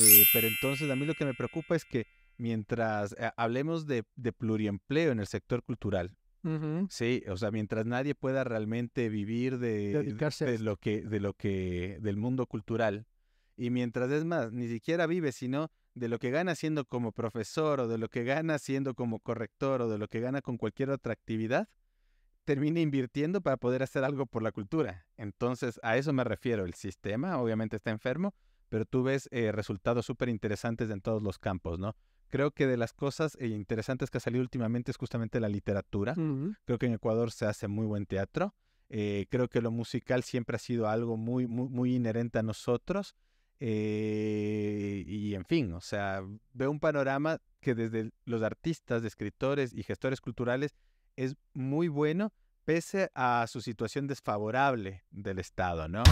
Eh, pero entonces a mí lo que me preocupa es que mientras eh, hablemos de, pluriempleo en el sector cultural, sí, o sea, mientras nadie pueda realmente vivir de, lo que, de lo que, del mundo cultural, y mientras es más, ni siquiera vive, sino de lo que gana siendo como profesor o de lo que gana siendo como corrector o de lo que gana con cualquier otra actividad, termina invirtiendo para poder hacer algo por la cultura. Entonces, a eso me refiero. El sistema obviamente está enfermo, pero tú ves eh, resultados súper interesantes en todos los campos, ¿no? Creo que de las cosas eh, interesantes que ha salido últimamente es justamente la literatura. Creo que en Ecuador se hace muy buen teatro. Eh, creo que lo musical siempre ha sido algo muy, muy, inherente a nosotros. y en fin, o sea, veo un panorama que desde los artistas, escritores y gestores culturales es muy bueno, pese a su situación desfavorable del Estado, ¿no?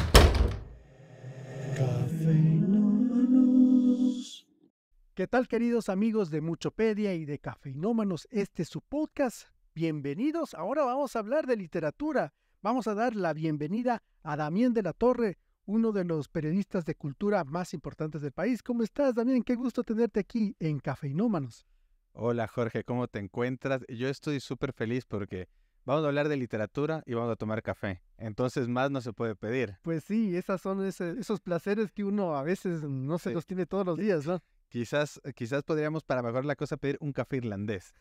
¿Qué tal queridos amigos de Muchopedia y de Cafeinómanos? Este es su podcast. Bienvenidos. Ahora vamos a hablar de literatura. Vamos a dar la bienvenida a Damián de la Torre, uno de los periodistas de cultura más importantes del país. ¿Cómo estás, Damián? Qué gusto tenerte aquí en Cafeinómanos. Hola, Jorge, ¿cómo te encuentras? Yo estoy súper feliz porque vamos a hablar de literatura y vamos a tomar café. Entonces, más no se puede pedir. Pues sí, esas son esos placeres que uno a veces no se los tiene todos los días, ¿no? Quizás, eh, quizás podríamos para mejorar la cosa pedir un café irlandés.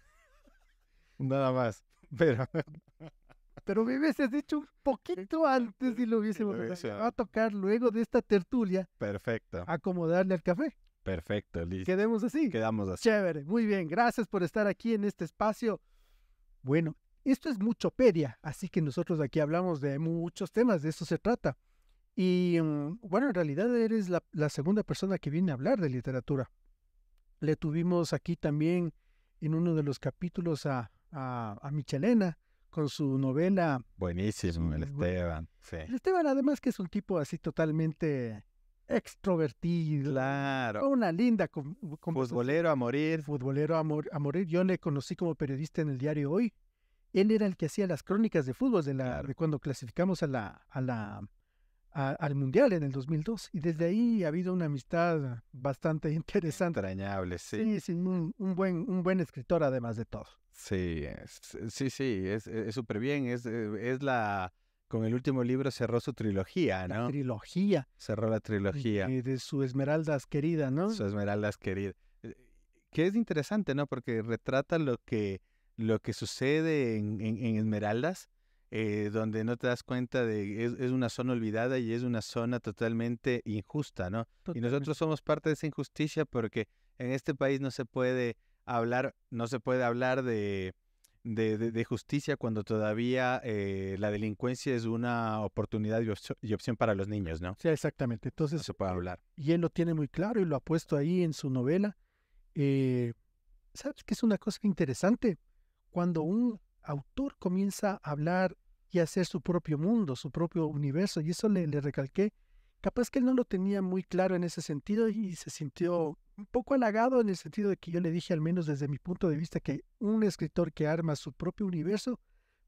Nada más. Pero. Pero me hubieses dicho un poquito antes y lo hubiésemos. Va a tocar luego de esta tertulia. Perfecto. Acomodarle al café. Perfecto, listo. Quedemos así. Quedamos así. Chévere, muy bien. Gracias por estar aquí en este espacio. Bueno, esto es mucho Muchopedia, así que nosotros aquí hablamos de muchos temas, de eso se trata. Y mm, bueno, en realidad eres la, segunda persona que viene a hablar de literatura. Le tuvimos aquí también en uno de los capítulos a, a, Michelena con su novela. Buenísimo, el Esteban. El Esteban, además, que es un tipo así totalmente extrovertido. Claro. Una linda. Con, futbolero a morir. Futbolero a, a, morir. Yo le conocí como periodista en el diario Hoy. Él era el que hacía las crónicas de fútbol de, la, de cuando clasificamos a la, a la al Mundial en el 2002. Y desde ahí ha habido una amistad bastante interesante. Extrañable, sí. Sí, es un, buen, un buen escritor además de todo. Sí, sí, sí, es súper bien. Es, eh, es la con el último libro cerró su trilogía, ¿no? La trilogía. Cerró la trilogía. Y de su Esmeraldas querida, ¿no? Su Esmeraldas querida. Eh, que es interesante, ¿no? Porque retrata lo que, lo que sucede en, en Esmeraldas, eh, donde no te das cuenta de es, es una zona olvidada y es una zona totalmente injusta, ¿no? Y nosotros somos parte de esa injusticia porque en este país no se puede hablar, no se puede hablar de, de, justicia cuando todavía eh, la delincuencia es una oportunidad y, opción para los niños, ¿no? Sí, exactamente. Entonces, se puede hablar. Y él lo tiene muy claro y lo ha puesto ahí en su novela. Eh, ¿Sabes qué es una cosa interesante? Cuando un autor comienza a hablar hacer su propio mundo, su propio universo. Y eso le, recalqué. Capaz que él no lo tenía muy claro en ese sentido y se sintió un poco halagado en el sentido de que yo le dije, al menos desde mi punto de vista, que un escritor que arma su propio universo,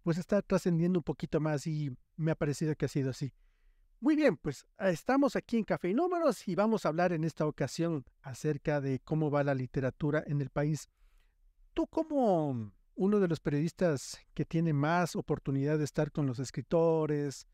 pues está trascendiendo un poquito más y me ha parecido que ha sido así. Muy bien, pues ah, estamos aquí en Café y Números y vamos a hablar en esta ocasión acerca de cómo va la literatura en el país. ¿Tú cómo, uno de los periodistas que tiene más oportunidad de estar con los escritores,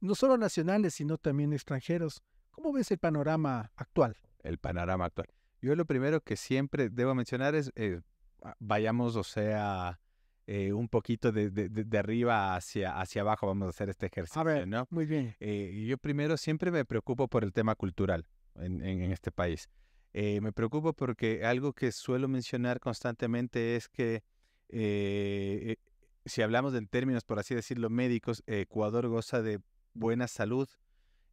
no solo nacionales, sino también extranjeros. ¿Cómo ves el panorama actual? El panorama actual. Yo lo primero que siempre debo mencionar es, eh, ah, vayamos, o sea, eh, un poquito de, arriba hacia, hacia abajo, vamos a hacer este ejercicio. A ¿no? Muy bien. Eh, yo primero siempre me preocupo por el tema cultural en este país. me preocupo porque algo que suelo mencionar constantemente es que eh, si hablamos en términos, por así decirlo, médicos, Ecuador goza de buena salud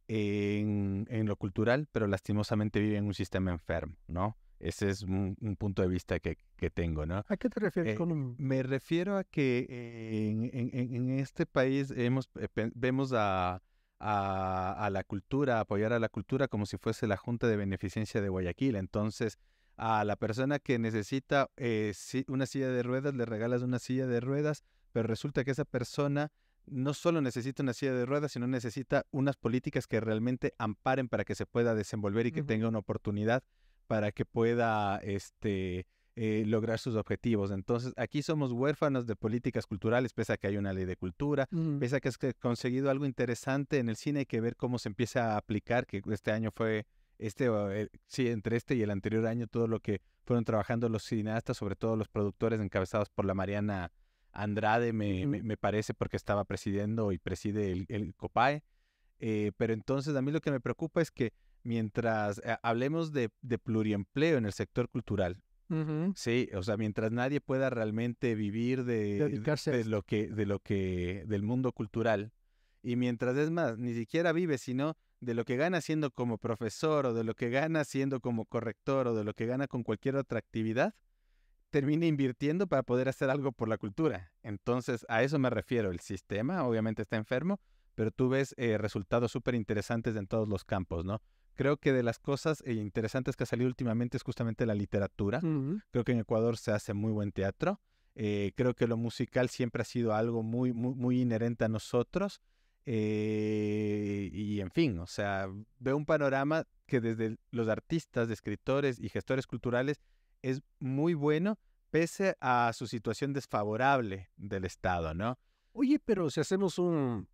en, lo cultural, pero lastimosamente vive en un sistema enfermo, ¿no? Ese es un, punto de vista que, tengo, ¿no? ¿A qué te refieres eh, con un... Me refiero a que en, este país eh, vemos a, a, la cultura, apoyar a la cultura como si fuese la Junta de Beneficencia de Guayaquil. Entonces, a la persona que necesita eh, una silla de ruedas, le regalas una silla de ruedas, pero resulta que esa persona no solo necesita una silla de ruedas, sino necesita unas políticas que realmente amparen para que se pueda desenvolver y que tenga una oportunidad para que pueda este, eh, lograr sus objetivos. Entonces, aquí somos huérfanos de políticas culturales, pese a que hay una ley de cultura, pese a que has conseguido algo interesante en el cine, hay que ver cómo se empieza a aplicar, que este año fue este, eh, sí, entre este y el anterior año, todo lo que fueron trabajando los cineastas, sobre todo los productores encabezados por la Mariana Andrade, me, me, parece, porque estaba presidiendo y preside el, COPAE. Eh, pero entonces a mí lo que me preocupa es que mientras eh, hablemos de, pluriempleo en el sector cultural, sí, o sea, mientras nadie pueda realmente vivir de, Dedicarse lo que, de lo que, del mundo cultural, y mientras es más, ni siquiera vive, sino de lo que gana siendo como profesor o de lo que gana siendo como corrector o de lo que gana con cualquier otra actividad, termina invirtiendo para poder hacer algo por la cultura. Entonces, a eso me refiero. El sistema obviamente está enfermo, pero tú ves eh, resultados súper interesantes en todos los campos, ¿no? Creo que de las cosas eh, interesantes que ha salido últimamente es justamente la literatura. Creo que en Ecuador se hace muy buen teatro. Eh, creo que lo musical siempre ha sido algo muy, muy, muy inherente a nosotros eh, y en fin, o sea, veo un panorama que desde los artistas, escritores y gestores culturales es muy bueno, pese a su situación desfavorable del Estado, ¿no? Oye, pero si hacemos un,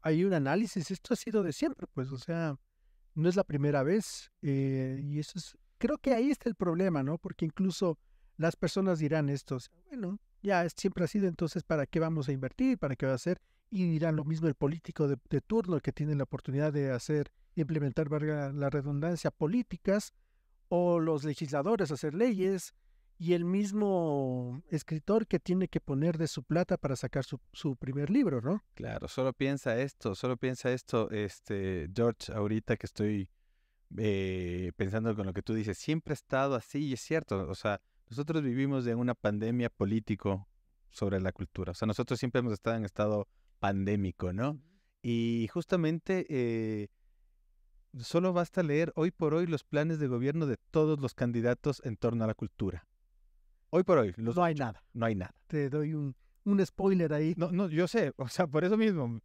hay un análisis, esto ha sido de siempre, pues, o sea, no es la primera vez, eh, y eso es, creo que ahí está el problema, ¿no? Porque incluso las personas dirán esto, bueno, ya siempre ha sido, entonces, ¿para qué vamos a invertir? ¿Para qué va a ser? y dirán lo mismo el político de, turno que tiene la oportunidad de hacer implementar, valga la redundancia, políticas o los legisladores hacer leyes y el mismo escritor que tiene que poner de su plata para sacar su, primer libro, ¿no? Claro, solo piensa esto, solo piensa esto, este George, ahorita que estoy eh, pensando con lo que tú dices, siempre ha estado así y es cierto, o sea, nosotros vivimos en una pandemia político sobre la cultura, o sea, nosotros siempre hemos estado en estado pandémico, ¿no? Y justamente eh, solo basta leer hoy por hoy los planes de gobierno de todos los candidatos en torno a la cultura. Hoy por hoy. no hay nada. No hay nada. Te doy un, un spoiler ahí. No, no, yo sé, o sea, por eso mismo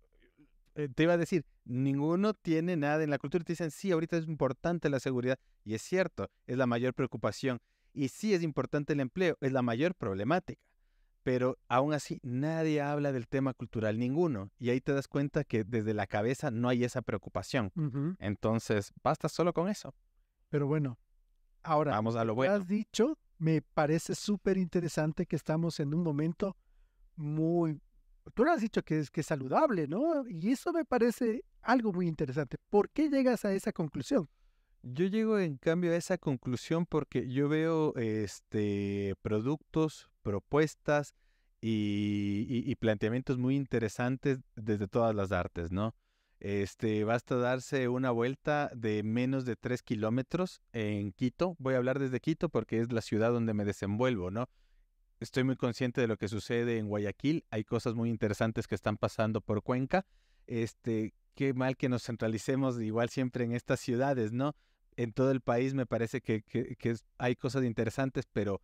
eh, te iba a decir, ninguno tiene nada en la cultura. Te dicen, sí, ahorita es importante la seguridad. Y es cierto, es la mayor preocupación. Y sí es importante el empleo, es la mayor problemática pero aún así nadie habla del tema cultural ninguno. Y ahí te das cuenta que desde la cabeza no hay esa preocupación. Entonces, basta solo con eso. Pero bueno, ahora, vamos a lo bueno. Has dicho, me parece súper interesante que estamos en un momento muy... Tú lo has dicho que es, que es saludable, ¿no? Y eso me parece algo muy interesante. ¿Por qué llegas a esa conclusión? Yo llego en cambio a esa conclusión porque yo veo este, productos, propuestas y, planteamientos muy interesantes desde todas las artes, ¿no? Este, basta darse una vuelta de menos de tres kilómetros en Quito. Voy a hablar desde Quito porque es la ciudad donde me desenvuelvo, ¿no? Estoy muy consciente de lo que sucede en Guayaquil. Hay cosas muy interesantes que están pasando por Cuenca. Este, qué mal que nos centralicemos igual siempre en estas ciudades, ¿no? en todo el país me parece que, hay cosas interesantes, pero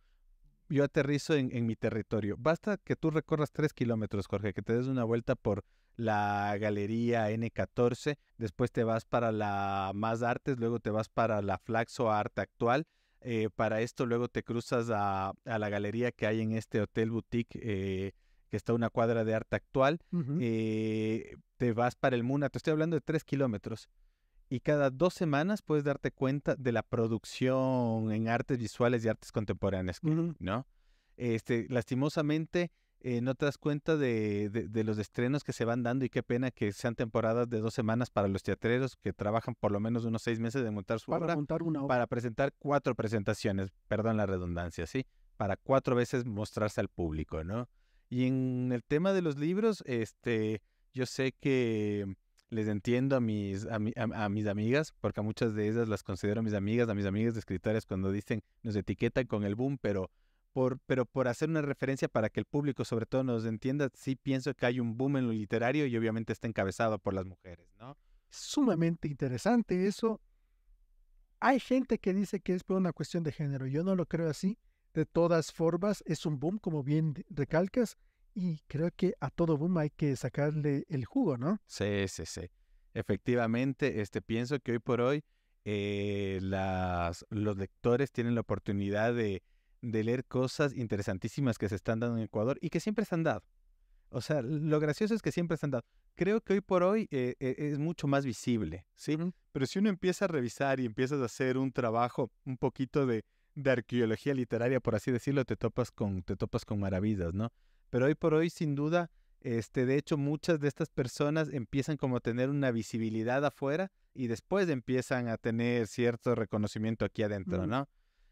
yo aterrizo en, mi territorio. Basta que tú recorras tres kilómetros, Jorge, que te des una vuelta por la galería N14, después te vas para la Más Artes, luego te vas para la Flaxo Arte Actual. Eh, para esto luego te cruzas a, la galería que hay en este hotel boutique eh, que está una cuadra de arte actual. Eh, te vas para el Muna, te estoy hablando de tres kilómetros y cada dos semanas puedes darte cuenta de la producción en artes visuales y artes contemporáneas, ¿no? Este, lastimosamente, eh, no te das cuenta de, los estrenos que se van dando y qué pena que sean temporadas de dos semanas para los teatreros que trabajan por lo menos unos seis meses de montar su obra, Para presentar cuatro presentaciones, perdón la redundancia, ¿sí? Para cuatro veces mostrarse al público, ¿no? Y en el tema de los libros, este, yo sé que les entiendo a mis, a, mis amigas, porque a muchas de ellas las considero mis amigas, a mis amigas de escritores cuando dicen, nos etiquetan con el boom, pero por, pero por hacer una referencia para que el público sobre todo nos entienda, sí pienso que hay un boom en lo literario y obviamente está encabezado por las mujeres, ¿no? Sumamente interesante eso. Hay gente que dice que es por una cuestión de género, yo no lo creo así. De todas formas, es un boom, como bien recalcas, y creo que a todo boom hay que sacarle el jugo, ¿no? Sí, sí, sí. Efectivamente, este, pienso que hoy por hoy eh, las, los lectores tienen la oportunidad de, leer cosas interesantísimas que se están dando en Ecuador y que siempre se han dado. O sea, lo gracioso es que siempre se han dado. Creo que hoy por hoy eh, eh, es mucho más visible, ¿sí? Pero si uno empieza a revisar y empiezas a hacer un trabajo, un poquito de, de arqueología literaria, por así decirlo, te topas con, te topas con maravillas, ¿no? Pero hoy por hoy, sin duda, este, de hecho, muchas de estas personas empiezan como a tener una visibilidad afuera y después empiezan a tener cierto reconocimiento aquí adentro, ¿no?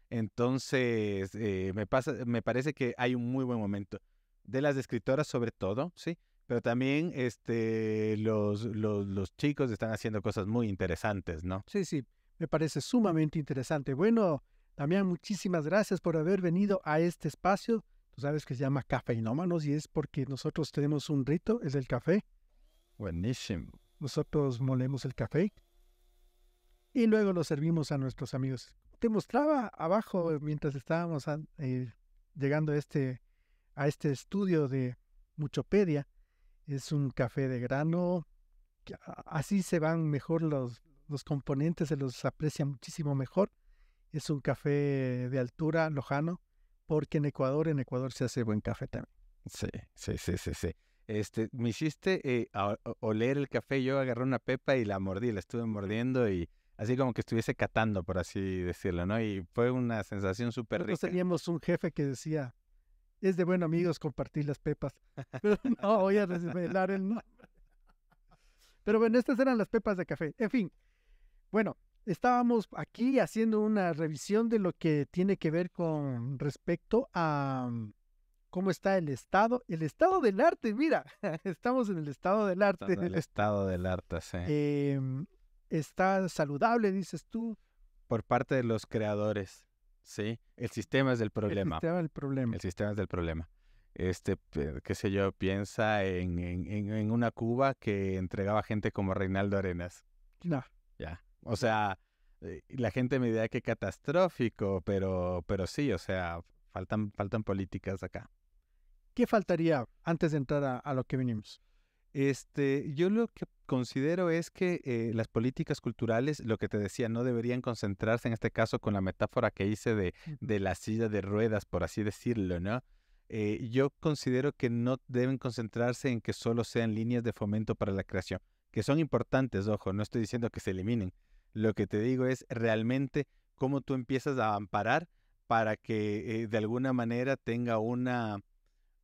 Entonces, eh, me, pasa, me parece que hay un muy buen momento. De las escritoras sobre todo, ¿sí? Pero también este, los, los, los chicos están haciendo cosas muy interesantes, ¿no? Sí, sí, me parece sumamente interesante. Bueno, también muchísimas gracias por haber venido a este espacio sabes que se llama cafeinómanos y es porque nosotros tenemos un rito, es el café. Buenísimo. Nosotros molemos el café y luego lo servimos a nuestros amigos. Te mostraba abajo eh, mientras estábamos eh, llegando a este, a este estudio de Muchopedia. Es un café de grano. Así se van mejor los componentes, se los aprecia muchísimo mejor. Es un café de altura, lojano porque en Ecuador, en Ecuador se hace buen café también. Sí, sí, sí, sí, sí. Este, me hiciste eh, oler el café, yo agarré una pepa y la mordí, la estuve mordiendo y así como que estuviese catando, por así decirlo, ¿no? Y fue una sensación súper rica. Nosotros teníamos un jefe que decía, es de buenos amigos compartir las pepas, pero no voy a desvelar el nombre. Pero bueno, estas eran las pepas de café. En fin, bueno, Estábamos aquí haciendo una revisión de lo que tiene que ver con respecto a mm, cómo está el estado, el estado del arte, mira, estamos en el estado del arte. El estado del arte, sí. Em, está saludable, dices tú. Por parte de los creadores, sí. El sistema es el problema. El sistema es el problema. El sistema es del problema. Este, eh, qué sé yo, piensa en, en, en una Cuba que entregaba gente como Reinaldo Arenas. No. Ya. O sea, eh, la gente me dirá que catastrófico, pero, pero sí, o sea, faltan, faltan políticas acá. ¿Qué faltaría antes de entrar a, lo que venimos? Este, yo lo que considero es que eh, las políticas culturales, lo que te decía, no deberían concentrarse en este caso con la metáfora que hice de, de la silla de ruedas, por así decirlo, ¿no? Eh, yo considero que no deben concentrarse en que solo sean líneas de fomento para la creación, que son importantes, ojo, no estoy diciendo que se eliminen, lo que te digo es realmente cómo tú empiezas a amparar para que eh, de alguna manera tenga una,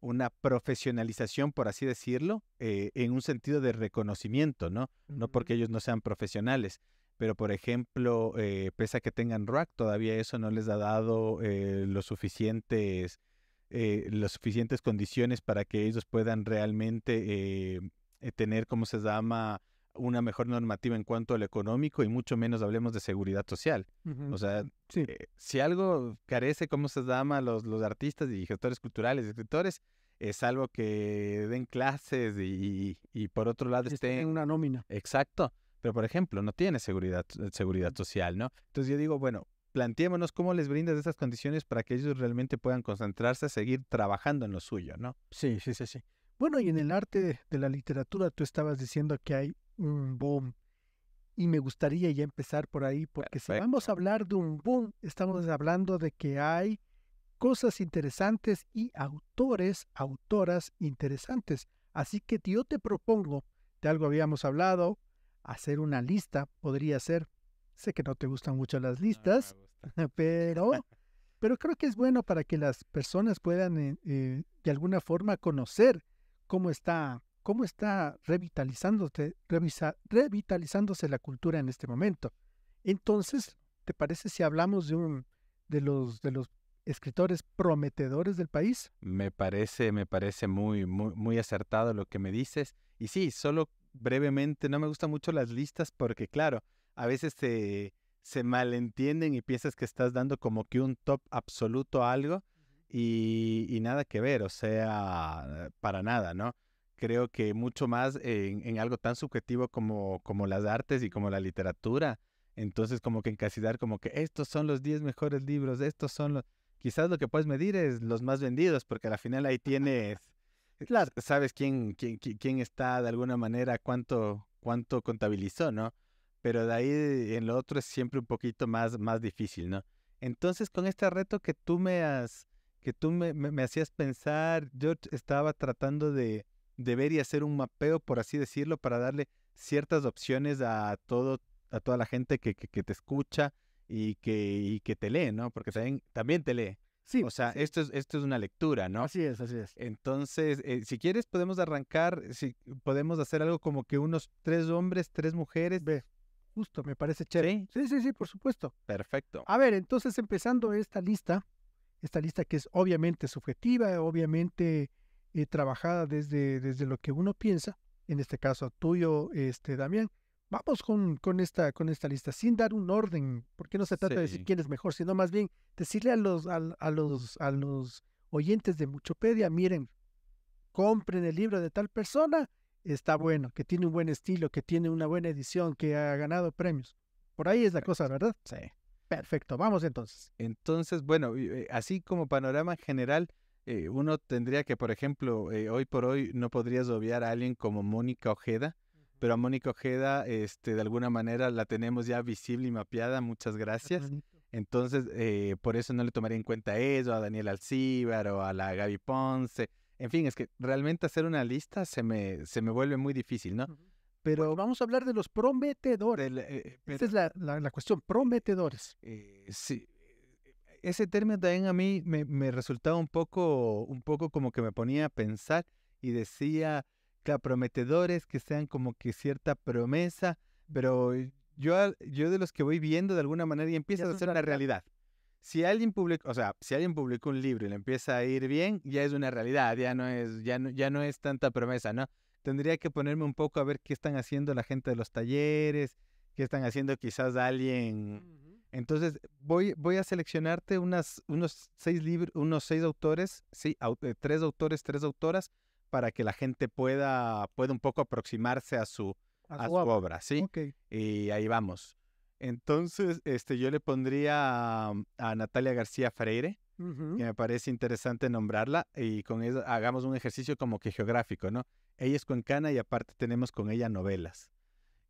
una profesionalización, por así decirlo, eh, en un sentido de reconocimiento, ¿no? No porque ellos no sean profesionales, pero por ejemplo, eh, pese a que tengan RAC, todavía eso no les ha dado los suficientes, las suficientes condiciones para que ellos puedan realmente tener, ¿cómo se llama?, una mejor normativa en cuanto al económico y mucho menos hablemos de seguridad social. O sea, eh, si algo carece, como se llama, los, los artistas y gestores culturales, escritores, es algo que den clases y, por otro lado estén... En una nómina. Exacto. Pero, por ejemplo, no tiene seguridad, eh, seguridad social, ¿no? Entonces yo digo, bueno, planteémonos cómo les brindas esas condiciones para que ellos realmente puedan concentrarse a seguir trabajando en lo suyo, ¿no? Sí, sí, sí, sí. Bueno, y en el arte de la literatura tú estabas diciendo que hay un boom. Y me gustaría ya empezar por ahí, porque si vamos a hablar de un boom, estamos hablando de que hay cosas interesantes y autores, autoras interesantes. Así que yo te propongo, de algo habíamos hablado, hacer una lista, podría ser. Sé que no te gustan mucho las listas, pero, pero creo que es bueno para que las personas puedan eh, eh, de alguna forma conocer cómo está cómo está revitalizándose, revitalizándose la cultura en este momento. Entonces, ¿te parece si hablamos de, un, de, los, de los escritores prometedores del país? Me parece, me parece muy, muy, acertado lo que me dices. Y sí, solo brevemente, no me gustan mucho las listas porque, claro, a veces se, se malentienden y piensas que estás dando como que un top absoluto a algo y nada que ver, o sea, para nada, ¿no? creo que mucho más en, algo tan subjetivo como, como las artes y como la literatura. Entonces, como que dar como que estos son los 10 mejores libros, estos son los... Quizás lo que puedes medir es los más vendidos, porque al final ahí tienes... Eh, sabes quién, quién, quién está de alguna manera, cuánto, cuánto contabilizó, ¿no? Pero de ahí en lo otro es siempre un poquito más, más difícil, ¿no? Entonces, con este reto que tú me has, que tú me hacías pensar, yo estaba tratando de, debería hacer un mapeo, por así decirlo, para darle ciertas opciones a, todo, a toda la gente que, que, te escucha y que, y que te lee, ¿no? Porque también, también te lee. Sí. O sea, Esto, es, esto es una lectura, ¿no? Así es, así es. Entonces, eh, si quieres, podemos arrancar, si podemos hacer algo como que unos tres hombres, tres mujeres. Ve, justo, me parece chévere. sí, sí, sí, por supuesto. Perfecto. A ver, entonces empezando esta lista, esta lista que es obviamente subjetiva, obviamente eh, trabajada desde, desde lo que uno piensa, en este caso tuyo, este, Damián. Vamos con, con, esta, con esta lista, sin dar un orden, porque no se trata de decir quién es mejor, sino más bien decirle a los, los, a los oyentes de Muchopedia, miren, compren el libro de tal persona, está bueno, que tiene un buen estilo, que tiene una buena edición, que ha ganado premios. Por ahí es la cosa, ¿verdad? Sí. Perfecto, vamos entonces. Entonces, bueno, eh, así como panorama general, eh, uno tendría que, por ejemplo, eh, hoy por hoy no podrías obviar a alguien como Mónica Ojeda, pero a Mónica Ojeda, este, de alguna manera la tenemos ya visible y mapeada, muchas gracias. Entonces, eh, por eso no le tomaría en cuenta eso, a Daniel Alcíbar o a la Gaby Ponce. En fin, es que realmente hacer una lista se me, se me vuelve muy difícil, ¿no? Pero vamos a hablar de los prometedores. Esta es la, cuestión, prometedores. sí, ese término también a mí me, resultaba un poco, un poco como que me ponía a pensar y decía, que prometedores que sean como que cierta promesa, pero yo, yo de los que voy viendo de alguna manera y empieza a ser una realidad. Si alguien publicó, o sea, si alguien publicó un libro y le empieza a ir bien, ya es una realidad, ya no es, ya no, ya no es tanta promesa, ¿no? Tendría que ponerme un poco a ver qué están haciendo la gente de los talleres, qué están haciendo quizás alguien entonces, voy, voy a seleccionarte unas, unos, seis libros, seis autores, sí, eh, tres autores, tres autoras, para que la gente pueda, pueda un poco aproximarse a su, a, su obra. ¿sí? Y ahí vamos. Entonces, este, yo le pondría um, a, Natalia García Freire, que me parece interesante nombrarla, y con ella hagamos un ejercicio como que geográfico, ¿no? Ella es cuencana y aparte tenemos con ella novelas.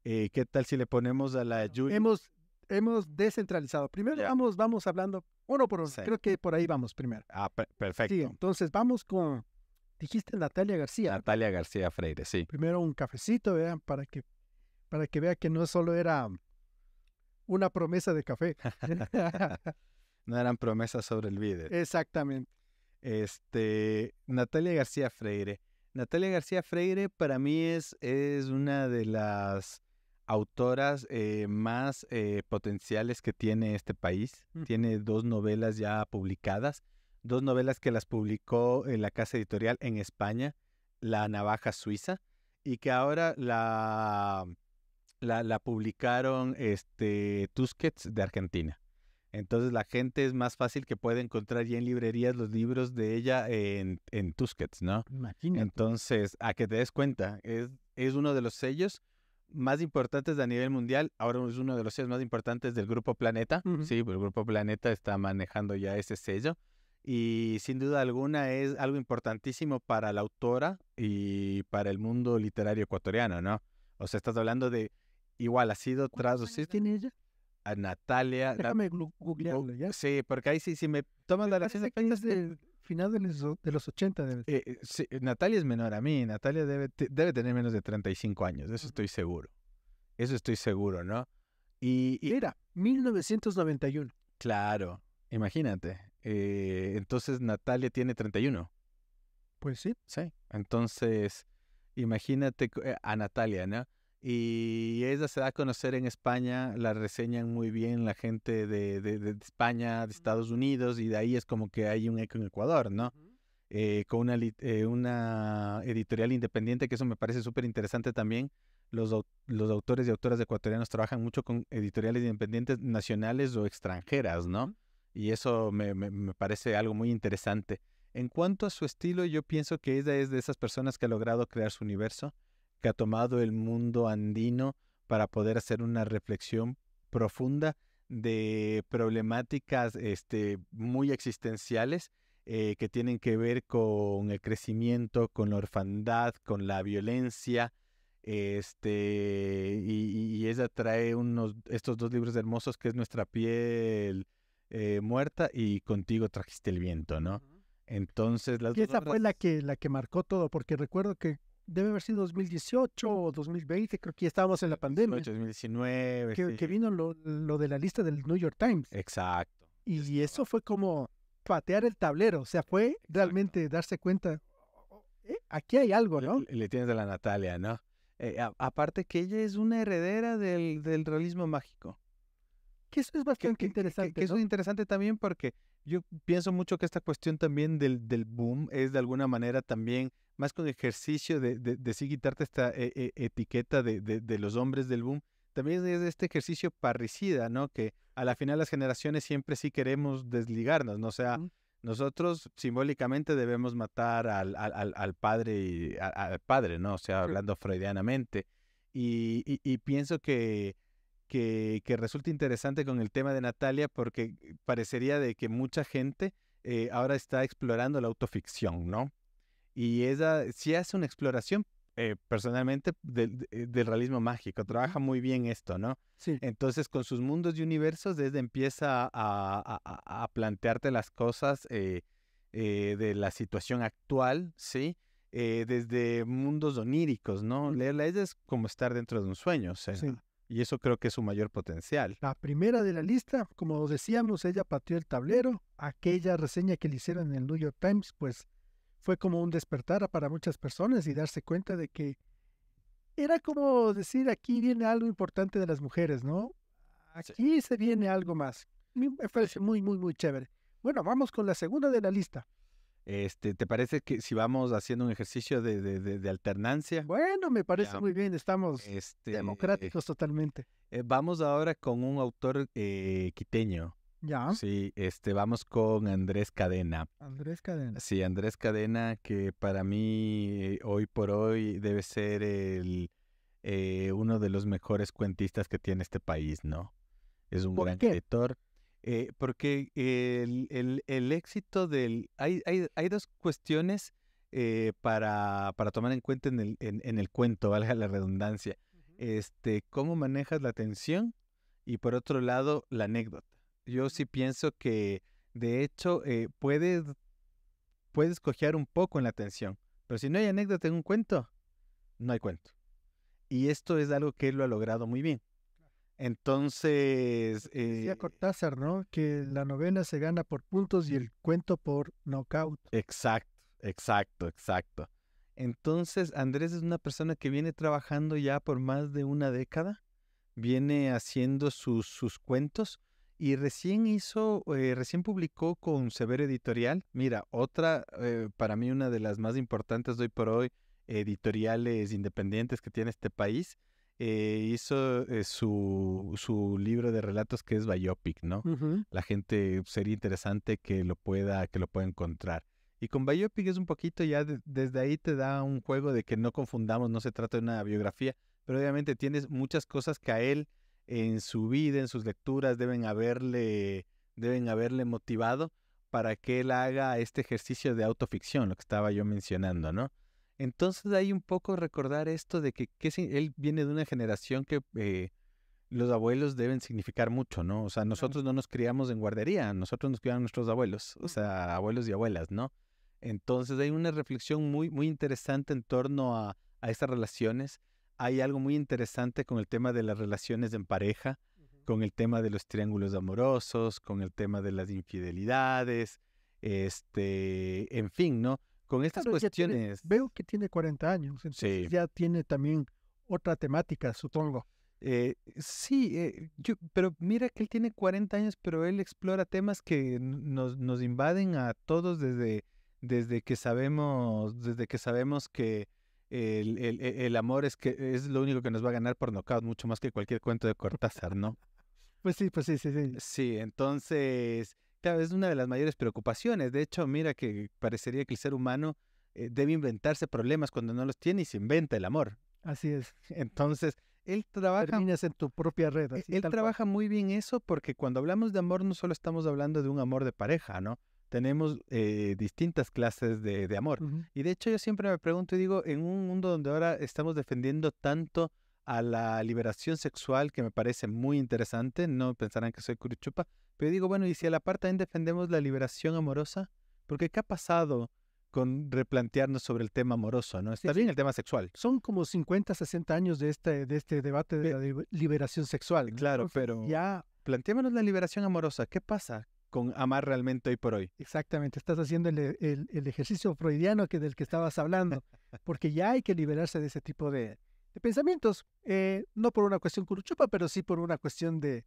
Eh, ¿Qué tal si le ponemos a la Julia? Hemos hemos descentralizado. Primero vamos, vamos hablando uno por uno. Creo que por ahí vamos primero. Ah, perfecto. entonces vamos con, dijiste Natalia García. Natalia García Freire, sí. Primero un cafecito, vean, para que, para que vea que no solo era una promesa de café. no eran promesas sobre el vídeo. Exactamente. Este, Natalia García Freire. Natalia García Freire para mí es, es una de las autoras eh, más eh, potenciales que tiene este país. Mm. Tiene dos novelas ya publicadas, dos novelas que las publicó en la casa editorial en España, La Navaja Suiza, y que ahora la, la, publicaron este, Tusquets de Argentina. Entonces la gente es más fácil que puede encontrar ya en librerías los libros de ella en, en Tusquets, ¿no? Imagínate. Entonces, a que te des cuenta, es, es uno de los sellos más importantes a nivel mundial. Ahora es uno de los sellos más importantes del Grupo Planeta. Sí, el Grupo Planeta está manejando ya ese sello. Y sin duda alguna es algo importantísimo para la autora y para el mundo literario ecuatoriano, ¿no? O sea, estás hablando de. Igual ha sido traducido. tiene ella? A Natalia. Déjame ya. Sí, porque ahí sí, si me tomas la relación de final de los, 80. Eh, eh, eh, Natalia es menor a mí. Natalia debe, debe tener menos de 35 años. Eso estoy seguro. Eso estoy seguro, ¿no? Y, y... Era 1991. Claro, imagínate. entonces Natalia tiene 31. Pues sí. Sí. Entonces, imagínate a Natalia, ¿no? y ella se da a conocer en España, la reseñan muy bien la gente de, España, de Estados Unidos, y de ahí es como que hay un eco en Ecuador, ¿no? Eh, con eh, una, editorial independiente, que eso me parece súper interesante también. Los, autores y autoras ecuatorianos trabajan mucho con editoriales independientes nacionales o extranjeras, ¿no? Y eso me parece algo muy interesante. En cuanto a su estilo, yo pienso que ella es de esas personas que ha logrado crear su universo que ha tomado el mundo andino para poder hacer una reflexión profunda de problemáticas este, muy existenciales eh, que tienen que ver con el crecimiento, con la orfandad, con la violencia. Este, y, ella trae unos, estos dos libros hermosos que es Nuestra piel eh, muerta y Contigo trajiste el viento, ¿no? Entonces las y esa fue la que, la que marcó todo, porque recuerdo que debe haber sido 2018 o 2020, creo que estábamos en la pandemia. 2019. Que, sí. que vino lo, de la lista del New York Times. Exacto. Y eso fue como patear el tablero, o sea, fue realmente darse cuenta, oh, eh, aquí hay algo, ¿no? Le, tienes a la Natalia, ¿no? Eh, aparte que ella es una heredera del, realismo mágico. Que eso es bastante interesante. Que, Eso es interesante también porque yo pienso mucho que esta cuestión también del, del boom es de alguna manera también más con ejercicio de, de, de sí quitarte esta e, e, etiqueta de, de, los hombres del boom, también es este ejercicio parricida, ¿no? Que a la final las generaciones siempre sí queremos desligarnos, ¿no? O sea, nosotros simbólicamente debemos matar al, al, al padre, y, al, padre, ¿no? O sea, hablando freudianamente. y pienso que que, resulta interesante con el tema de Natalia porque parecería de que mucha gente eh, ahora está explorando la autoficción, ¿no? Y ella sí hace una exploración eh, personalmente del, realismo mágico, trabaja muy bien esto, ¿no? Sí. Entonces con sus mundos y universos desde empieza a, plantearte las cosas eh, de la situación actual, ¿sí? desde mundos oníricos, ¿no? Leerla es como estar dentro de un sueño, o sí. Y eso creo que es su mayor potencial. La primera de la lista, como decíamos, ella pateó el tablero. Aquella reseña que le hicieron en el New York Times, pues fue como un despertar para muchas personas y darse cuenta de que era como decir, aquí viene algo importante de las mujeres, ¿no? Aquí se viene algo más. Me parece muy, muy, muy chévere. Bueno, vamos con la segunda de la lista. Este, ¿Te parece que si vamos haciendo un ejercicio de, alternancia? Bueno, me parece muy bien, estamos este, democráticos totalmente. Eh, vamos ahora con un autor eh, quiteño. Ya. Sí, este, vamos con Andrés Cadena. Andrés Cadena. Sí, Andrés Cadena, que para mí eh, hoy por hoy debe ser el, uno de los mejores cuentistas que tiene este país, ¿no? Es un gran escritor. Eh, porque el, éxito del... Hay, hay, dos cuestiones eh, para, tomar en cuenta en el, en, el cuento, valga la redundancia. Este, cómo manejas la tensión y por otro lado la anécdota. Yo sí pienso que de hecho eh, puedes, puedes cojear un poco en la tensión, pero si no hay anécdota en un cuento, no hay cuento. Y esto es algo que él lo ha logrado muy bien. Entonces. Eh, Cortázar, ¿no? Que la novena se gana por puntos y el cuento por knockout. Exacto, exacto, exacto. Entonces, Andrés es una persona que viene trabajando ya por más de una década, viene haciendo sus, cuentos y recién hizo, eh, recién publicó con Severo Editorial. Mira, otra, eh, para mí, una de las más importantes de hoy por hoy, editoriales independientes que tiene este país eh, hizo eh, su, su, libro de relatos que es Biopic, ¿no? La gente sería interesante que lo pueda, que lo pueda encontrar. Y con Biopic es un poquito ya desde ahí te da un juego de que no confundamos, no se trata de una biografía, pero obviamente tienes muchas cosas que a él en su vida, en sus lecturas, deben haberle, deben haberle motivado para que él haga este ejercicio de autoficción, lo que estaba yo mencionando, ¿no? Entonces hay un poco recordar esto de que, él viene de una generación que eh, los abuelos deben significar mucho, ¿no? O sea, nosotros no nos criamos en guardería, nosotros nos criamos nuestros abuelos, o sea, abuelos y abuelas, ¿no? Entonces hay una reflexión muy, muy interesante en torno a, a estas relaciones. Hay algo muy interesante con el tema de las relaciones en pareja, con el tema de los triángulos amorosos, con el tema de las infidelidades, este, en fin, ¿no? con estas cuestiones. veo que tiene 40 años, entonces ya tiene también otra temática, supongo. Eh, sí, eh, pero mira que él tiene 40 años, pero él explora temas que nos, invaden a todos desde, desde que sabemos, desde que sabemos que e, el, amor es que es lo único que nos va a ganar por nocaut, mucho más que cualquier cuento de Cortázar, ¿no? Pues sí, pues sí, sí, sí. Sí, entonces es una de las mayores preocupaciones. De hecho, mira que parecería que el ser humano eh, debe inventarse problemas cuando no los tiene y se inventa el amor. Así es. Entonces, él trabaja. en tu propia red. E él trabaja muy bien eso porque cuando hablamos de amor no solo estamos hablando de un amor de pareja, ¿no? Tenemos eh, distintas clases de, amor. Y de hecho yo siempre me pregunto y digo, en un mundo donde ahora estamos defendiendo tanto a la liberación sexual, que me parece muy interesante, no pensarán que soy curuchupa, pero digo, bueno, y si a la par también defendemos la liberación amorosa, porque ¿qué ha pasado con replantearnos sobre el tema amoroso? ¿no? Está bien el tema sexual. Son como 50, 60 años de este, de este debate de la liberación sexual. Claro, pero ya... planteémonos la liberación amorosa. ¿Qué pasa con amar realmente hoy por hoy? Exactamente, estás haciendo e-, el, el, ejercicio freudiano que, del que estabas hablando, porque ya hay que liberarse de ese tipo de, de pensamientos, eh, no por una cuestión curuchupa, pero sí por una cuestión de,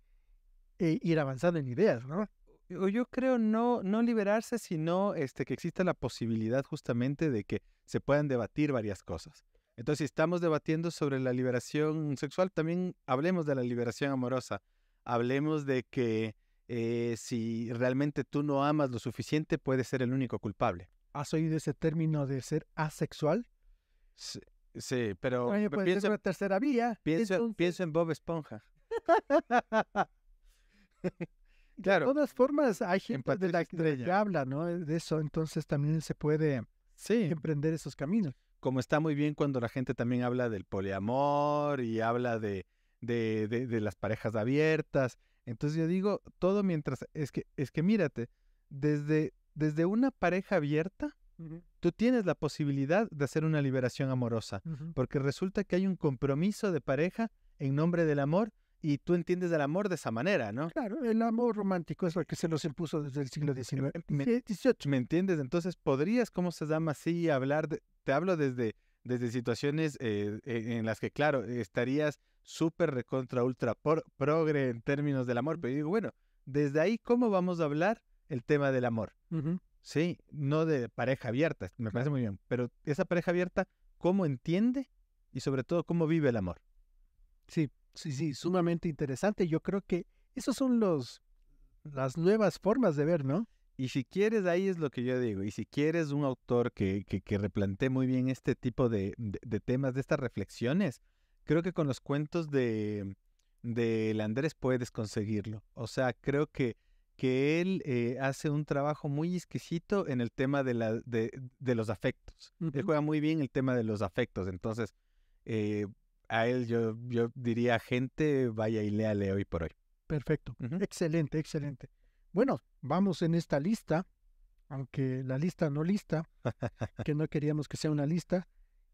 eh, ir avanzando en ideas, ¿no? Yo creo no, no liberarse, sino este, que exista la posibilidad justamente de que se puedan debatir varias cosas. Entonces, si estamos debatiendo sobre la liberación sexual, también hablemos de la liberación amorosa. Hablemos de que eh, si realmente tú no amas lo suficiente, puedes ser el único culpable. ¿Has oído ese término de ser asexual? Sí, pero... Pues, pienso, ser tercera vía. Pienso, pienso en Bob Esponja. claro. De todas formas, hay gente de la que habla, ¿no? E, de eso, entonces también se puede emprender esos caminos. Como está muy bien cuando la gente también habla del poliamor y habla de, de, las parejas abiertas. Entonces yo digo, todo mientras, es que, es que mírate, desde, desde una pareja abierta, tú tienes la posibilidad de hacer una liberación amorosa, porque resulta que hay un compromiso de pareja en nombre del amor y tú entiendes el amor de esa manera, ¿no? Claro, el amor romántico es lo que se nos impuso desde el siglo XIX. Me, ¿Me entiendes? Entonces, ¿podrías, cómo se llama así, hablar? te hablo desde, desde situaciones eh, e, en las que, claro, estarías súper recontra ultra progre en términos del amor, pero digo, bueno, desde ahí, ¿cómo vamos a hablar el tema del amor? Sí, no de pareja abierta, me parece muy bien, pero esa pareja abierta, ¿cómo entiende y sobre todo cómo vive el amor? Sí, Sí, sí, sumamente interesante. Yo creo que esos son los las nuevas formas de ver, ¿no? Y si quieres, ahí es lo que yo digo, y si quieres un autor que, que, que muy bien este tipo de, temas, de estas reflexiones, creo que con los cuentos de de Andrés puedes conseguirlo. O sea, creo que, que él eh, hace un trabajo muy exquisito en el tema de, la, de, de los afectos. Él juega muy bien el tema de los afectos. Entonces, eh, a él yo, yo diría, gente, vaya y léale hoy por hoy. Perfecto, excelente, excelente. Bueno, vamos en esta lista, aunque la lista no lista, que no queríamos que sea una lista,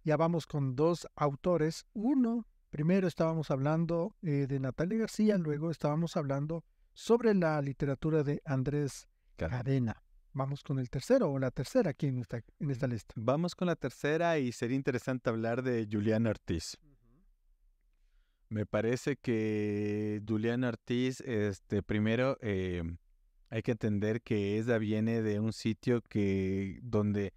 ya vamos con dos autores. Uno, primero estábamos hablando eh, de Natalia García, luego estábamos hablando sobre la literatura de Andrés Cadena. Vamos con el tercero o la tercera aquí en esta, en esta lista. Vamos con la tercera y sería interesante hablar de Julián Ortiz. Me parece que Julián Ortiz, este, primero eh, hay que entender que ella viene de un sitio que donde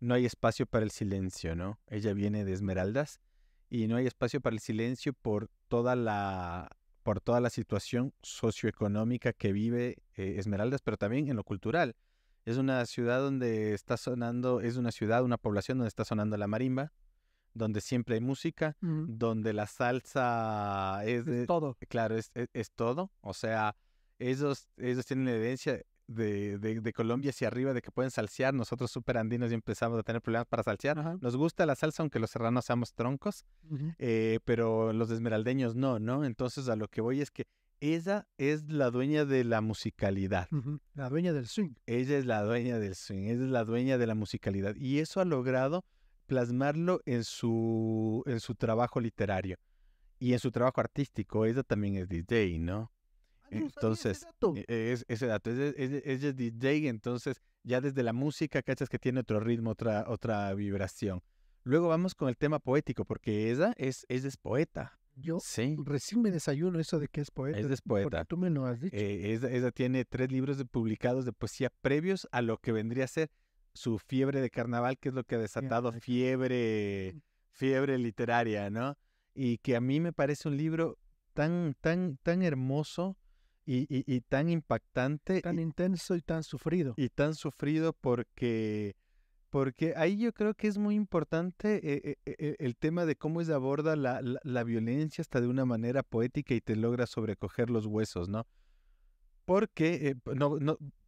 no hay espacio para el silencio, ¿no? Ella viene de Esmeraldas y no hay espacio para el silencio por toda la por toda la situación socioeconómica que vive eh, Esmeraldas, pero también en lo cultural. Es una ciudad donde está sonando, es una ciudad, una población donde está sonando la marimba, donde siempre hay música, donde la salsa es, de todo. Claro, e, es, todo. O sea, ellos, ellos tienen la herencia de, de, Colombia hacia arriba de que pueden salsear. Nosotros super andinos ya empezamos a tener problemas para salsear. Nos gusta la salsa, aunque los serranos seamos troncos, eh, pero los esmeraldeños no, ¿no? Entonces a lo que voy es que ella es la dueña de la musicalidad. La dueña del swing. Ella es la dueña del swing, ella es la dueña de la musicalidad. Y eso ha logrado plasmarlo en su, en su trabajo literario y en su trabajo artístico. Ella también es DJ, ¿no? Ah, entonces, e, Es, ese dato. Ella, es DJ, entonces ya desde la música, cachas que tiene otro ritmo, otra, otra vibración. Luego vamos con el tema poético, porque ella es, es poeta. Yo recién me desayuno eso de que es poeta. es poeta. Tú me lo has dicho. Eh, ella, tiene tres libros publicados de poesía previos a lo que vendría a ser su fiebre de carnaval, que es lo que ha desatado fiebre, fiebre literaria, ¿no? Y que a mí me parece un libro tan, tan, tan hermoso y, tan impactante. Tan intenso y tan sufrido. Y tan sufrido porque, porque ahí yo creo que es muy importante eh, eh, eh, el tema de cómo se aborda la, violencia hasta de una manera poética y te logra sobrecoger los huesos, ¿no? Porque, no,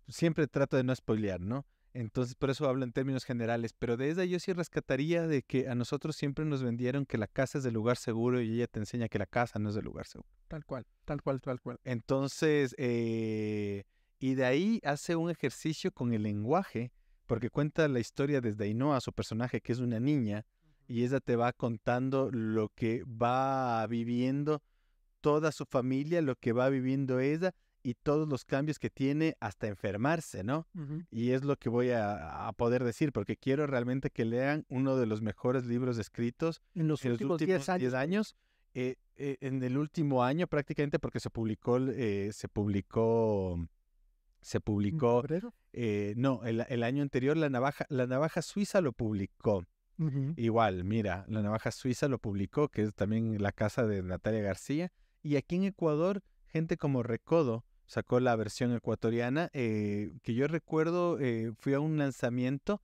siempre trato de no spoilear, ¿no? Entonces, por eso hablo en términos generales, pero de esa yo sí rescataría de que a nosotros siempre nos vendieron que la casa es de lugar seguro y ella te enseña que la casa no es de lugar seguro. Tal cual, tal cual, tal cual. Entonces, eh, y de ahí hace un ejercicio con el lenguaje, porque cuenta la historia desde Ainhoa, su personaje, que es una niña, y ella te va contando lo que va viviendo toda su familia, lo que va viviendo ella, y todos los cambios que tiene hasta enfermarse, ¿no? Y es lo que voy a, poder decir, porque quiero realmente que lean uno de los mejores libros escritos en los últimos 10 años. años eh, eh, en el último año prácticamente, porque se publicó, eh, se publicó, se publicó, no, el, año anterior la navaja, la navaja suiza lo publicó. Igual, mira, la navaja suiza lo publicó, que es también la casa de Natalia García. Y aquí en Ecuador, gente como Recodo sacó la versión ecuatoriana, eh, que yo recuerdo, eh, fui a un lanzamiento,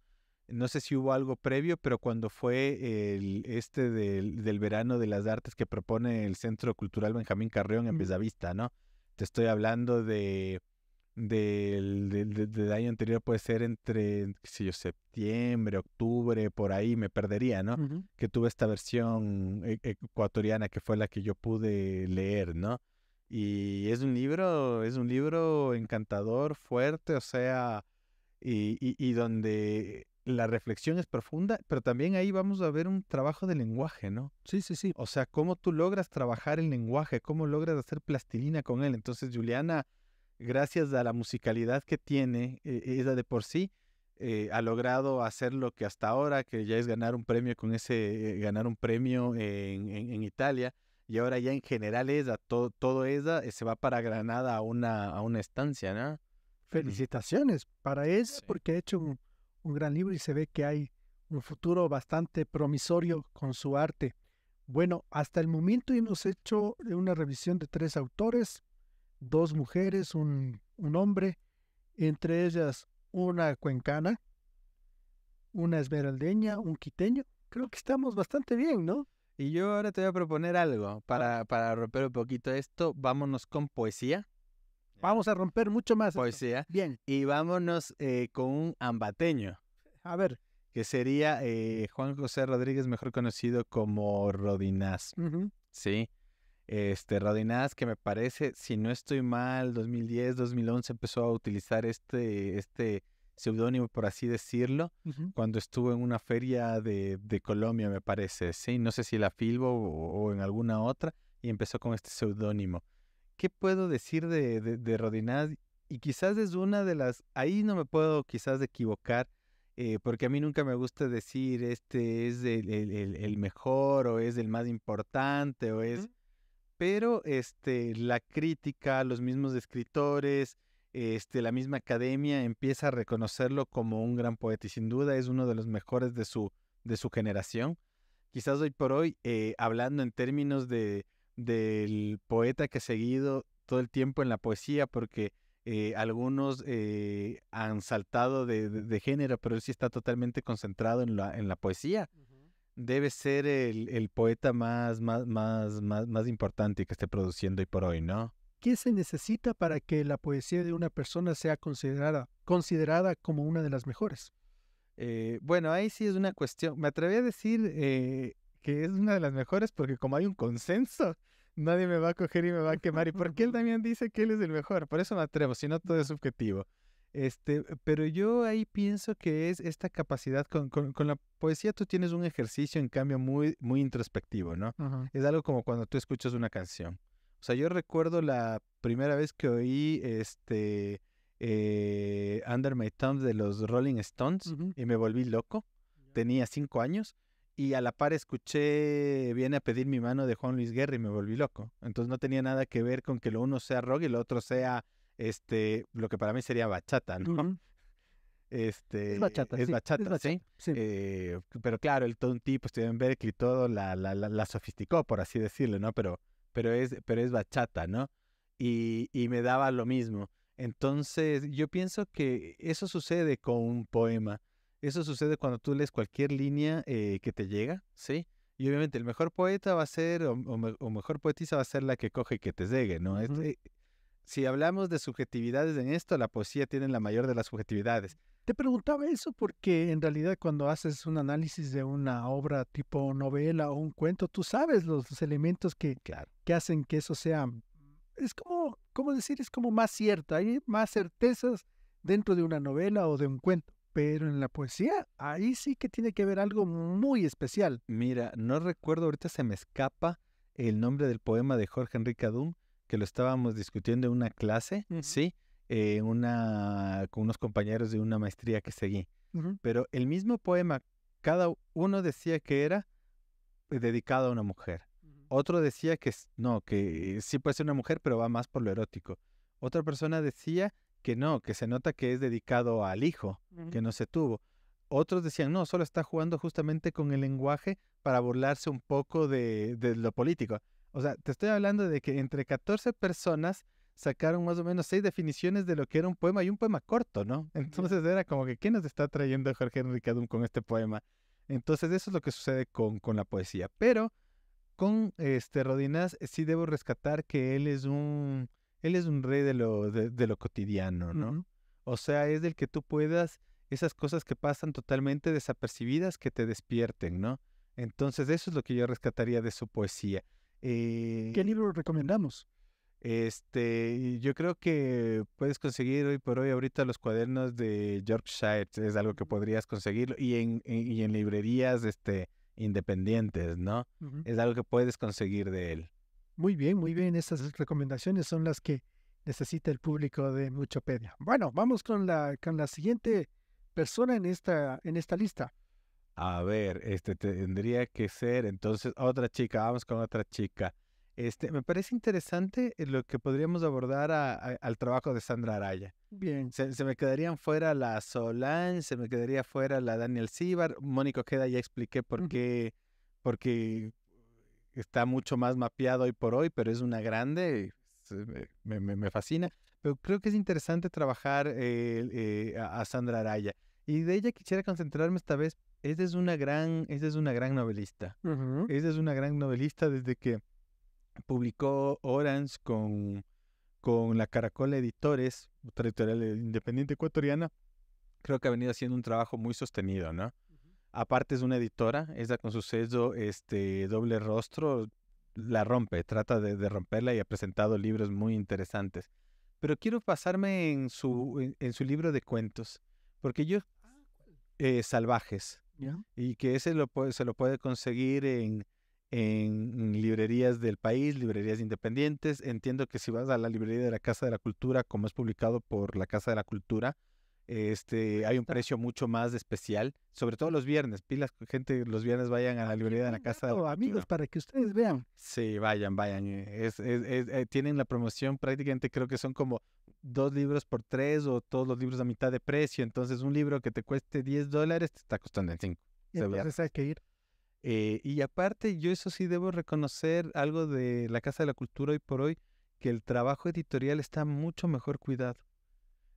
no sé si hubo algo previo, pero cuando fue el, este del, verano de las artes que propone el Centro Cultural Benjamín Carreón en mm. ¿no? Te estoy hablando de del año anterior puede ser entre, qué sé yo, septiembre, octubre, por ahí me perdería, ¿no? Que tuve esta versión eh, ecuatoriana que fue la que yo pude leer, ¿no? Y es un libro, es un libro encantador, fuerte, o sea, y, donde la reflexión es profunda, pero también ahí vamos a ver un trabajo de lenguaje, ¿no? Sí, sí, sí. O sea, cómo tú logras trabajar el lenguaje, cómo logras hacer plastilina con él. Entonces, Juliana, gracias a la musicalidad que tiene, e, e, ella de por sí, eh, ha logrado hacer lo que hasta ahora, que ya es ganar un premio con ese, eh, ganar un premio en Italia, y ahora ya en general todo, todo esa eh, se va para Granada a una, a una estancia, ¿no? Felicitaciones para él porque ha hecho un, un, gran libro y se ve que hay un futuro bastante promisorio con su arte. Bueno, hasta el momento hemos hecho una revisión de tres autores, dos mujeres, un, un hombre, entre ellas una cuencana, una esmeraldeña, un quiteño. Creo que estamos bastante bien, ¿no? Y yo ahora te voy a proponer algo ah. para, para romper un poquito esto. Vámonos con poesía. Vamos a romper mucho más. Poesía. Bien. Y vámonos eh, con un ambateño. A ver. Que sería eh, Juan José Rodríguez, mejor conocido como Rodinás. Sí. Este, Rodinás, que me parece, si no estoy mal, 2010, 2011 empezó a utilizar este, este seudónimo, por así decirlo, cuando estuvo en una feria de, de, Colombia, me parece, ¿sí? No sé si la Filbo o, en alguna otra, y empezó con este seudónimo. ¿Qué puedo decir de, de, Rodinaz? Y quizás es una de las, ahí no me puedo quizás equivocar, eh, porque a mí nunca me gusta decir este es el, el, mejor o es el más importante o es... Pero este, la crítica, los mismos escritores, este, la misma academia empieza a reconocerlo como un gran poeta y sin duda es uno de los mejores de su, de generación. Quizás hoy por hoy, eh, hablando en términos de, del poeta que ha seguido todo el tiempo en la poesía, porque eh, algunos eh, han saltado de, género, pero él sí está totalmente concentrado en la, poesía. Debe ser el, poeta más, más, más importante que esté produciendo hoy por hoy, ¿no? ¿Qué se necesita para que la poesía de una persona sea considerada, considerada como una de las mejores? Eh, bueno, ahí sí es una cuestión. Me atreví a decir eh, que es una de las mejores porque como hay un consenso, nadie me va a coger y me va a quemar. ¿Y por qué él también dice que él es el mejor? Por eso me atrevo, si no todo es subjetivo. Este, pero yo ahí pienso que es esta capacidad, con, con, la poesía tú tienes un ejercicio en cambio muy, muy introspectivo, ¿no? Es algo como cuando tú escuchas una canción. O sea, yo recuerdo la primera vez que oí este eh, Under My Thumb de los Rolling Stones y me volví loco. Tenía cinco años y a la par escuché Viene a pedir mi mano de Juan Luis Guerra y me volví loco. Entonces no tenía nada que ver con que lo uno sea rock y lo otro sea este lo que para mí sería bachata, ¿no? Este, es bachata, es bachata, sí. Eh, pero claro, el todo un tipo en Berkeley, todo la, la, la, la sofisticó, por así decirlo, ¿no? Pero pero es, pero es bachata, ¿no? Y, me daba lo mismo. Entonces, yo pienso que eso sucede con un poema. Eso sucede cuando tú lees cualquier línea eh, que te llega, ¿sí? Y obviamente el mejor poeta va a ser, o, mejor poetisa va a ser la que coge y que te llegue, ¿no? si hablamos de subjetividades en esto, la poesía tiene la mayor de las subjetividades. Te preguntaba eso porque en realidad cuando haces un análisis de una obra tipo novela o un cuento, tú sabes los, elementos que, que hacen que eso sea... Es como, ¿cómo decir? Es como más cierto, hay más certezas dentro de una novela o de un cuento. Pero en la poesía, ahí sí que tiene que haber algo muy especial. Mira, no recuerdo, ahorita se me escapa el nombre del poema de Jorge Enrique Adum, que lo estábamos discutiendo en una clase, ¿sí? Eh, una, con unos compañeros de una maestría que seguí. Pero el mismo poema, cada uno decía que era dedicado a una mujer. Otro decía que no, que sí puede ser una mujer, pero va más por lo erótico. Otra persona decía que no, que se nota que es dedicado al hijo, que no se tuvo. Otros decían, no, solo está jugando justamente con el lenguaje para burlarse un poco de lo político. O sea, te estoy hablando de que entre 14 personas sacaron más o menos seis definiciones de lo que era un poema y un poema corto, ¿no? Entonces era como que, ¿qué nos está trayendo Jorge Enrique Adum con este poema? Entonces eso es lo que sucede con, la poesía. Pero con este Rodinás sí debo rescatar que él es un, él es un rey de lo, de, lo cotidiano, ¿no? O sea, es del que tú puedas esas cosas que pasan totalmente desapercibidas que te despierten, ¿no? Entonces eso es lo que yo rescataría de su poesía. Eh, ¿Qué libro recomendamos? Este, yo creo que puedes conseguir hoy por hoy ahorita los cuadernos de Yorkshire, es algo que podrías conseguir y en, y en librerías este, independientes, ¿no? Es algo que puedes conseguir de él. Muy bien, muy bien, Esas recomendaciones son las que necesita el público de Muchopedia. Bueno, vamos con la, con la siguiente persona en esta, en esta lista. A ver, este tendría que ser entonces otra chica, vamos con otra chica. Este, me parece interesante eh, lo que podríamos abordar al trabajo de Sandra Araya. Bien. Se, me quedarían fuera la Solange, se me quedaría fuera la Daniel Sibar, Mónico Queda ya expliqué por qué, porque está mucho más mapeado hoy por hoy, pero es una grande, me, fascina. Pero creo que es interesante trabajar eh, eh, a Sandra Araya. Y de ella quisiera concentrarme esta vez. Esa es una gran, esa es una gran novelista. Esa es una gran novelista desde que publicó Orange con, con la Caracola Editores, editorial e independiente ecuatoriana. Creo que ha venido haciendo un trabajo muy sostenido, ¿no? Aparte es una editora, esa con su este, Doble Rostro la rompe, trata de, de romperla y ha presentado libros muy interesantes pero quiero pasarme en su, en, su libro de cuentos, porque yo eh, salvajes. Y que ese lo puede, se lo puede conseguir en librerías del país, librerías independientes. Entiendo que si vas a la librería de la Casa de la Cultura, como es publicado por la Casa de la Cultura, este, hay un precio mucho más especial, sobre todo los viernes. Pilas, gente, los viernes vayan a la librería de la casa. De amigos, para que ustedes vean. Sí, vayan, vayan. Eh, eh, tienen la promoción prácticamente, creo que son como dos libros por tres o todos los libros a mitad de precio. Entonces, un libro que te cueste 10 dólares te está costando en 5. hay que ir. Eh, y aparte, yo eso sí debo reconocer algo de la Casa de la Cultura hoy por hoy, que el trabajo editorial está mucho mejor cuidado.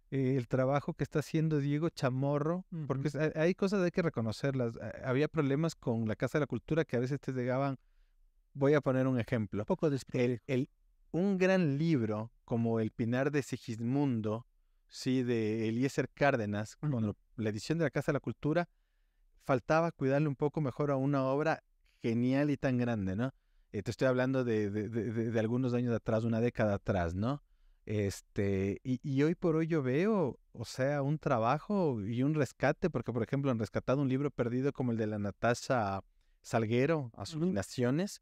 Eh, el trabajo que está haciendo Diego Chamorro, porque hay cosas que hay que reconocerlas. Eh, había problemas con la Casa de la Cultura que a veces te llegaban, voy a poner un ejemplo. Un poco después el, un gran libro como El Pinar de Sigismundo, sí, de Eliezer Cárdenas, con la edición de la Casa de la Cultura, faltaba cuidarle un poco mejor a una obra genial y tan grande, ¿no? Eh, te estoy hablando de, de, algunos años atrás, una década atrás, ¿no? Este, y, hoy por hoy yo veo, o sea, un trabajo y un rescate, porque por ejemplo han rescatado un libro perdido como el de la Natasha Salguero, Asuminaciones,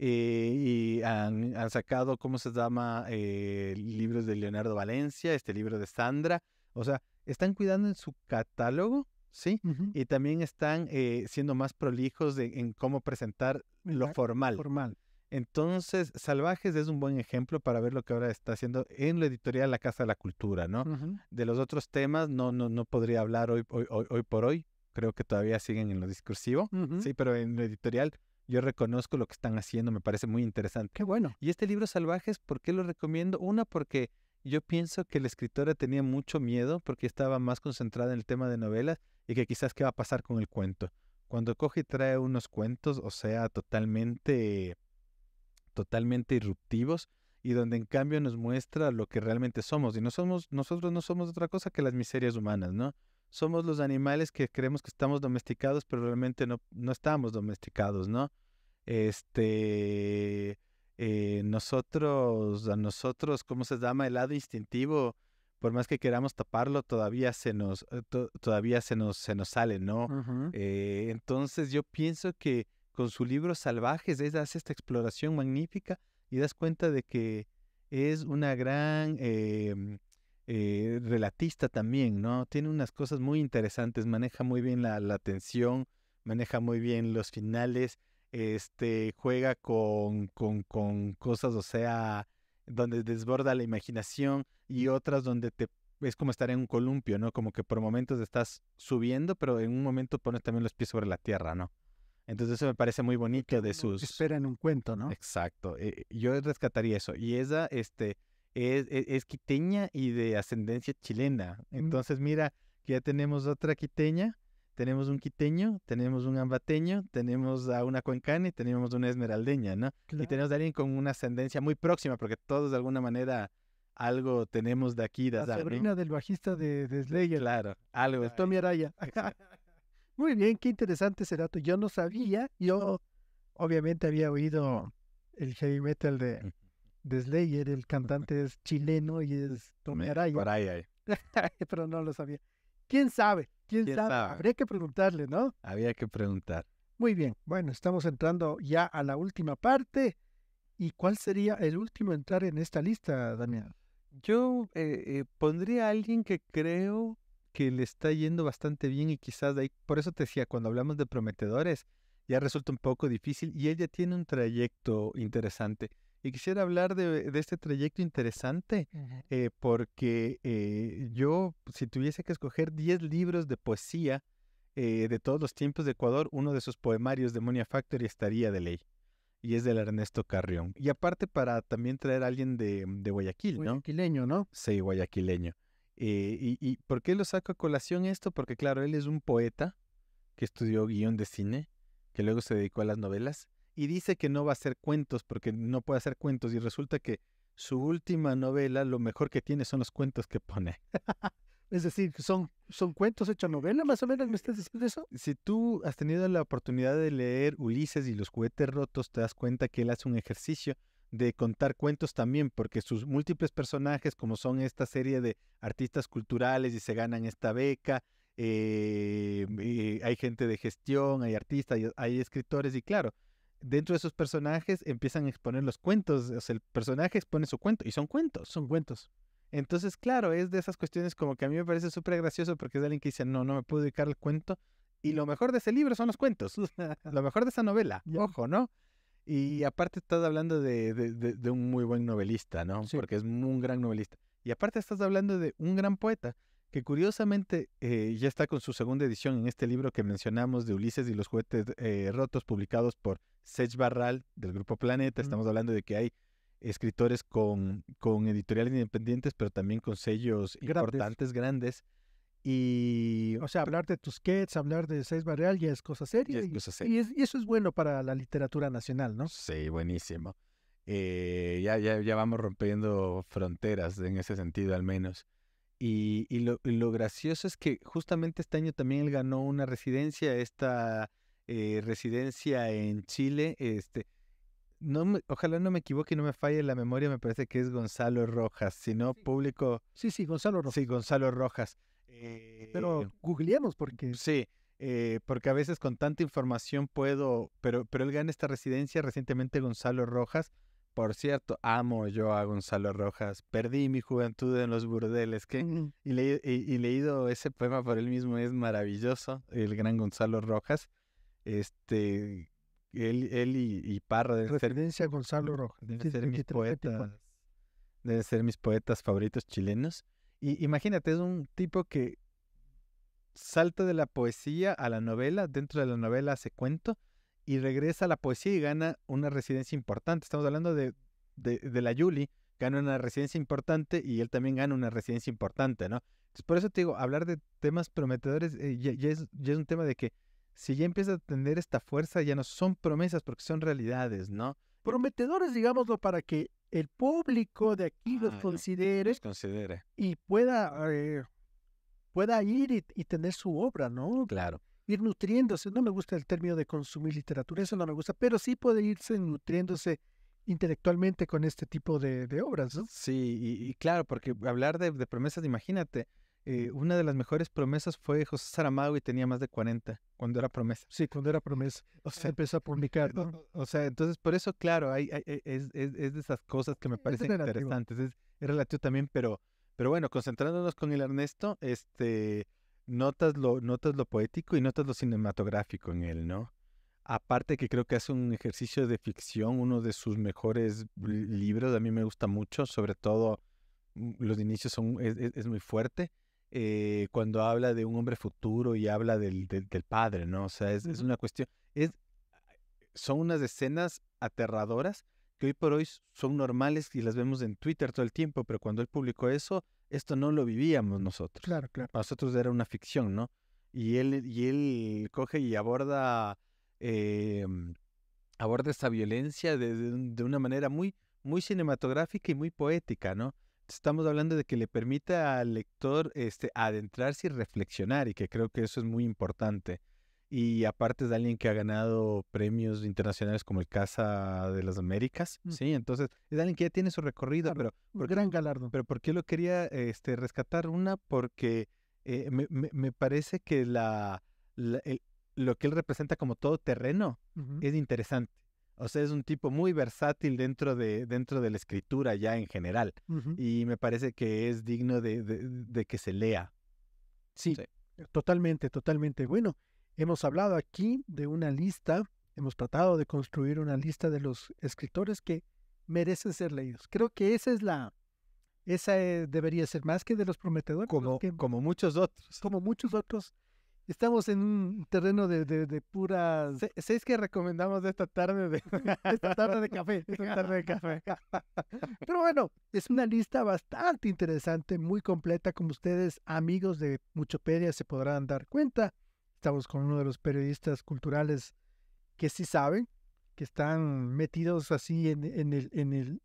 eh, y, han, sacado, ¿cómo se llama?, eh, libros de Leonardo Valencia, este libro de Sandra, o sea, están cuidando en su catálogo, ¿sí? Y también están eh, siendo más prolijos en cómo presentar lo formal. formal. Entonces, Salvajes es un buen ejemplo para ver lo que ahora está haciendo en la editorial La Casa de la Cultura, ¿no? De los otros temas no, no, no podría hablar hoy, hoy, hoy, por hoy, creo que todavía siguen en lo discursivo, sí, pero en la editorial yo reconozco lo que están haciendo, me parece muy interesante. Qué bueno. Y este libro Salvajes, ¿por qué lo recomiendo? Una, porque yo pienso que la escritora tenía mucho miedo porque estaba más concentrada en el tema de novelas y que quizás qué va a pasar con el cuento. Cuando coge y trae unos cuentos, o sea, totalmente totalmente irruptivos y donde en cambio nos muestra lo que realmente somos. Y no somos, nosotros no somos otra cosa que las miserias humanas, ¿no? Somos los animales que creemos que estamos domesticados, pero realmente no, no estamos domesticados, ¿no? Este, eh, nosotros, a nosotros, ¿cómo se llama? El lado instintivo, por más que queramos taparlo, todavía se nos, eh, todavía se nos, se nos sale, ¿no? Eh, entonces yo pienso que con su libro Salvajes, es, hace esta exploración magnífica y das cuenta de que es una gran em, eh, relatista también, ¿no? Tiene unas cosas muy interesantes, maneja muy bien la, la tensión, maneja muy bien los finales, este, juega con, con, cosas, o sea, donde desborda la imaginación y otras donde te es como estar en un columpio, ¿no? Como que por momentos estás subiendo, pero en un momento pones también los pies sobre la tierra, ¿no? Entonces eso me parece muy bonito de sus... Espera en un cuento, ¿no? Exacto. Eh, yo rescataría eso. Y esa este, es, e, es, quiteña y de ascendencia chilena. Mm. Entonces mira, ya tenemos otra quiteña, tenemos un quiteño, tenemos un ambateño, tenemos a una cuencana y tenemos una esmeraldeña, ¿no? Y tenemos a alguien con una ascendencia muy próxima, porque todos de alguna manera algo tenemos de aquí. De la del bajista de, de Slayer. Claro, algo. Tommy Araya. Muy bien, qué interesante ese dato. Yo no sabía, yo obviamente había oído el heavy metal de, Slayer, el cantante es chileno y es Tommy Pero no lo sabía. ¿Quién sabe? ¿Quién, sabe? Habría que preguntarle, ¿no? Había que preguntar. Muy bien, bueno, estamos entrando ya a la última parte. ¿Y cuál sería el último a entrar en esta lista, Daniel? Yo eh, eh, pondría a alguien que creo que le está yendo bastante bien y quizás de ahí, por eso te decía, cuando hablamos de prometedores, ya resulta un poco difícil y ella tiene un trayecto interesante. Y quisiera hablar de, este trayecto interesante eh, porque eh, yo, pues, si tuviese que escoger 10 libros de poesía eh, de todos los tiempos de Ecuador, uno de sus poemarios, Demonia Factory, estaría de ley. Y es del Ernesto Carrión. Y aparte para también traer a alguien de, de Guayaquil, ¿no? Guayaquileño, ¿no? Sí, guayaquileño. Eh, y, por qué lo saco a colación esto? Porque claro, él es un poeta que estudió guión de cine, que luego se dedicó a las novelas, y dice que no va a hacer cuentos porque no puede hacer cuentos, y resulta que su última novela, lo mejor que tiene son los cuentos que pone. es decir, son, son cuentos hechos novela, más o menos, ¿me estás diciendo eso? Si tú has tenido la oportunidad de leer Ulises y los juguetes rotos, te das cuenta que él hace un ejercicio de contar cuentos también, porque sus múltiples personajes, como son esta serie de artistas culturales y se ganan esta beca, eh, hay gente de gestión, hay artistas, hay, escritores, y claro, dentro de esos personajes empiezan a exponer los cuentos, o sea, el personaje expone su cuento, y son cuentos, son cuentos. Entonces, claro, es de esas cuestiones como que a mí me parece súper gracioso porque es alguien que dice, no, no me puedo dedicar al cuento, y lo mejor de ese libro son los cuentos, lo mejor de esa novela, ojo, ¿no? Y aparte estás hablando de, un muy buen novelista, ¿no? Porque es un gran novelista. Y aparte estás hablando de un gran poeta, que curiosamente eh, ya está con su segunda edición en este libro que mencionamos de Ulises y los juguetes eh, rotos, publicados por Sech Barral del Grupo Planeta. Estamos hablando de que hay escritores con, con editoriales independientes, pero también con sellos importantes, grandes. Y, o sea, hablar de Tusquets, hablar de Seis Barreal ya es cosa seria. Y, eso es bueno para la literatura nacional, ¿no? Sí, buenísimo. Eh, ya, ya, ya vamos rompiendo fronteras en ese sentido, al menos. Y, lo, gracioso es que justamente este año también él ganó una residencia, esta eh, residencia en Chile. Este, no ojalá no me equivoque y no me falle la memoria, me parece que es Gonzalo Rojas, sino público. Sí, sí, Gonzalo Rojas. Sí, Gonzalo Rojas. Eh, pero googleemos porque... Sí, eh, porque a veces con tanta información puedo, pero, pero él gana esta residencia recientemente Gonzalo Rojas. Por cierto, amo yo a Gonzalo Rojas. Perdí mi juventud en los burdeles. Que, y, leído ese poema por él mismo es maravilloso, el gran Gonzalo Rojas. Este, él, él y, Parra residencia Gonzalo Rojas. Deben ser, deben ser mis poetas favoritos chilenos imagínate, es un tipo que salta de la poesía a la novela, dentro de la novela hace cuento y regresa a la poesía y gana una residencia importante. Estamos hablando de, la Yuli, gana una residencia importante y él también gana una residencia importante, ¿no? Entonces, por eso te digo, hablar de temas prometedores eh, ya, es, es un tema de que si ya empieza a tener esta fuerza, ya no son promesas porque son realidades, ¿no? Prometedores, digámoslo, para que el público de aquí los considere, y pueda, eh, pueda ir y, tener su obra, ¿no? Claro. Ir nutriéndose. No me gusta el término de consumir literatura, eso no me gusta, pero sí puede irse nutriéndose intelectualmente con este tipo de, obras, ¿no? Sí, y, claro, porque hablar de, de promesas, imagínate, eh, una de las mejores promesas fue José Saramago y tenía más de 40 cuando era promesa. Sí, cuando era promesa. O sea, empezó a publicar, O, sea, entonces por eso, claro, hay, e, es, es, de esas cosas que me parecen interesantes. Es, relativo también, pero, pero bueno, concentrándonos con el Ernesto, este, notas lo, notas lo poético y notas lo cinematográfico en él, ¿no? Aparte que creo que hace un ejercicio de ficción, uno de sus mejores libros, a mí me gusta mucho, sobre todo mm, los inicios son, es, es muy fuerte eh, cuando habla de un hombre futuro y habla del, padre, ¿no? O sea, es, una cuestión, es, son unas escenas aterradoras que hoy por hoy son normales y las vemos en Twitter todo el tiempo, pero cuando él publicó eso, esto no lo vivíamos nosotros. Claro, claro. Para nosotros era una ficción, ¿no? Y él, y él coge y aborda, em, aborda esa violencia de, de una manera muy, muy cinematográfica y muy poética, ¿no? estamos hablando de que le permita al lector este, adentrarse y reflexionar, y que creo que eso es muy importante. Y aparte es alguien que ha ganado premios internacionales como el Casa de las Américas, mm. ¿sí? Entonces es alguien que ya tiene su recorrido, pero... por gran galardo. Pero ¿por qué lo quería este, rescatar? Una, porque eh, me, me, parece que la, lo que él representa como todo terreno es interesante. O sea, es un tipo muy versátil dentro de, dentro de la escritura ya en general. Y me parece que es digno de, de, que se lea. Sí, totalmente, totalmente. Bueno, hemos hablado aquí de una lista, hemos tratado de construir una lista de los escritores que merecen ser leídos. Creo que esa es la, esa eh, debería ser más que de los prometedores. Como, como muchos otros. Como muchos otros Estamos en un terreno de, de, puras... seis que recomendamos de esta tarde de... esta tarde de café. Esta tarde de café. Pero bueno, es una lista bastante interesante, muy completa, como ustedes, amigos de Muchopedia, se podrán dar cuenta. Estamos con uno de los periodistas culturales que sí saben, que están metidos así en, en, el, en, el,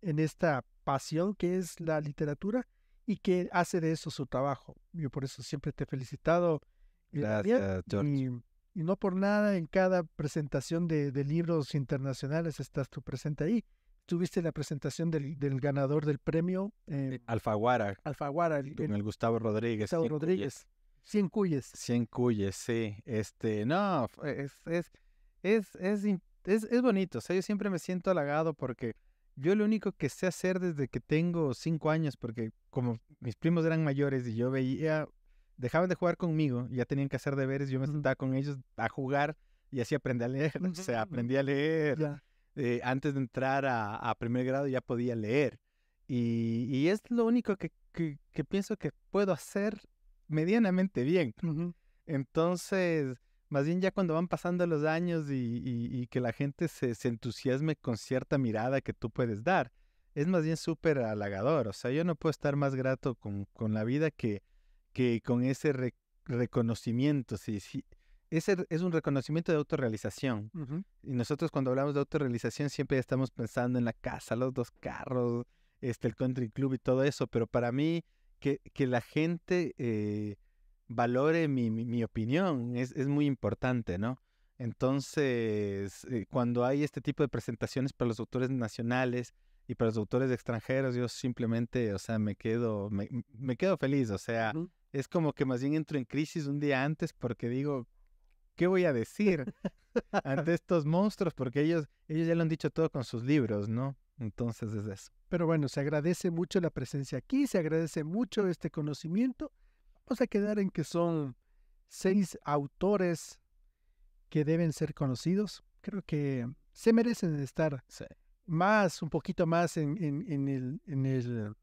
en esta pasión que es la literatura y que hace de eso su trabajo. Yo por eso siempre te he felicitado Gracias, George. Y, no por nada, en cada presentación de, libros internacionales estás tú presente ahí. Tuviste la presentación del, ganador del premio. Em, Alfaguara. Alfaguara. El, el, Gustavo Rodríguez. Gustavo Rodríguez. Cien cuyes. Cien cuyes, sí. Este, no, es, es, es, es, es, es bonito. O sea, yo siempre me siento halagado porque yo lo único que sé hacer desde que tengo cinco años, porque como mis primos eran mayores y yo veía dejaban de jugar conmigo, ya tenían que hacer deberes, yo me sentaba con ellos a jugar y así aprendí a leer, o sea, aprendí a leer. Eh, antes de entrar a, primer grado ya podía leer. Y, y es lo único que, que, pienso que puedo hacer medianamente bien. Entonces, más bien ya cuando van pasando los años y, y, que la gente se, entusiasme con cierta mirada que tú puedes dar, es más bien súper halagador. O sea, yo no puedo estar más grato con, con la vida que, que con ese reconocimiento, sí, ese es un reconocimiento de autorrealización. Y nosotros cuando hablamos de autorrealización siempre estamos pensando en la casa, los dos carros, este, el country club y todo eso, pero para mí que, que la gente eh, valore mi, opinión es, muy importante, ¿no? Entonces, eh, cuando hay este tipo de presentaciones para los autores nacionales, y para los autores extranjeros yo simplemente, o sea, me quedo, me, quedo feliz, o sea, es como que más bien entro en crisis un día antes porque digo, ¿qué voy a decir ante estos monstruos? Porque ellos, ellos ya lo han dicho todo con sus libros, ¿no? Entonces es eso. Pero bueno, se agradece mucho la presencia aquí, se agradece mucho este conocimiento. Vamos a quedar en que son seis autores que deben ser conocidos. Creo que se merecen estar más, un poquito más en, en, el, en, el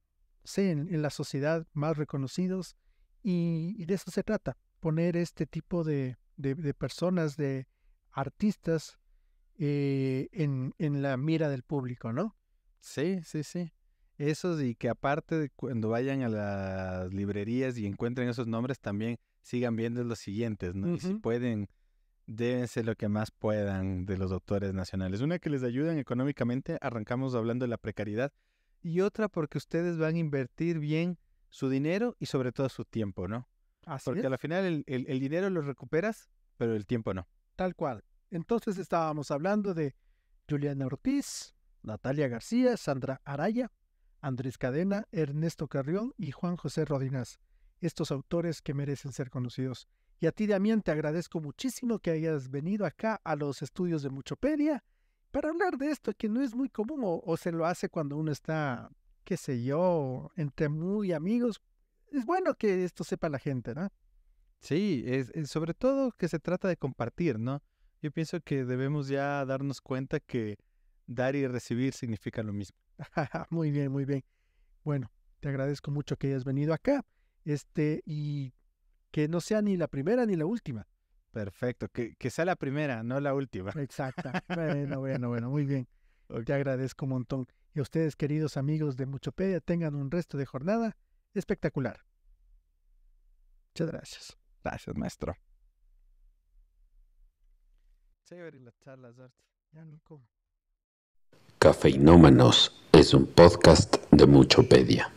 en, la sociedad, más reconocidos. Y, de eso se trata, poner este tipo de, personas, de artistas eh, en, en la mira del público, ¿no? Sí, sí, sí. Eso y que aparte de cuando vayan a las librerías y encuentren esos nombres, también sigan viendo los siguientes, ¿no? Y si pueden ser lo que más puedan de los doctores nacionales. Una que les ayuden económicamente, arrancamos hablando de la precariedad, y otra porque ustedes van a invertir bien su dinero y sobre todo su tiempo, ¿no? porque al final el, dinero lo recuperas, pero el tiempo no. Tal cual. Entonces estábamos hablando de Juliana Ortiz, Natalia García, Sandra Araya, Andrés Cadena, Ernesto Carrión y Juan José Rodinas. Estos autores que merecen ser conocidos. Y a ti, Damián, te agradezco muchísimo que hayas venido acá a los estudios de Muchopedia para hablar de esto que no es muy común o, se lo hace cuando uno está, qué sé yo, entre muy amigos. Es bueno que esto sepa la gente, ¿no? Sí, es, sobre todo que se trata de compartir, ¿no? Yo pienso que debemos ya darnos cuenta que dar y recibir significa lo mismo. muy bien, muy bien. Bueno, te agradezco mucho que hayas venido acá. Este, y que no sea ni la primera ni la última. Perfecto, que, sea la primera, no la última. Exacta. Bueno, bueno, bueno, muy bien. Te agradezco un montón. Y ustedes, queridos amigos de Muchopedia, tengan un resto de jornada espectacular. Muchas gracias. Gracias, maestro. Cafeinómanos es un podcast de Muchopedia.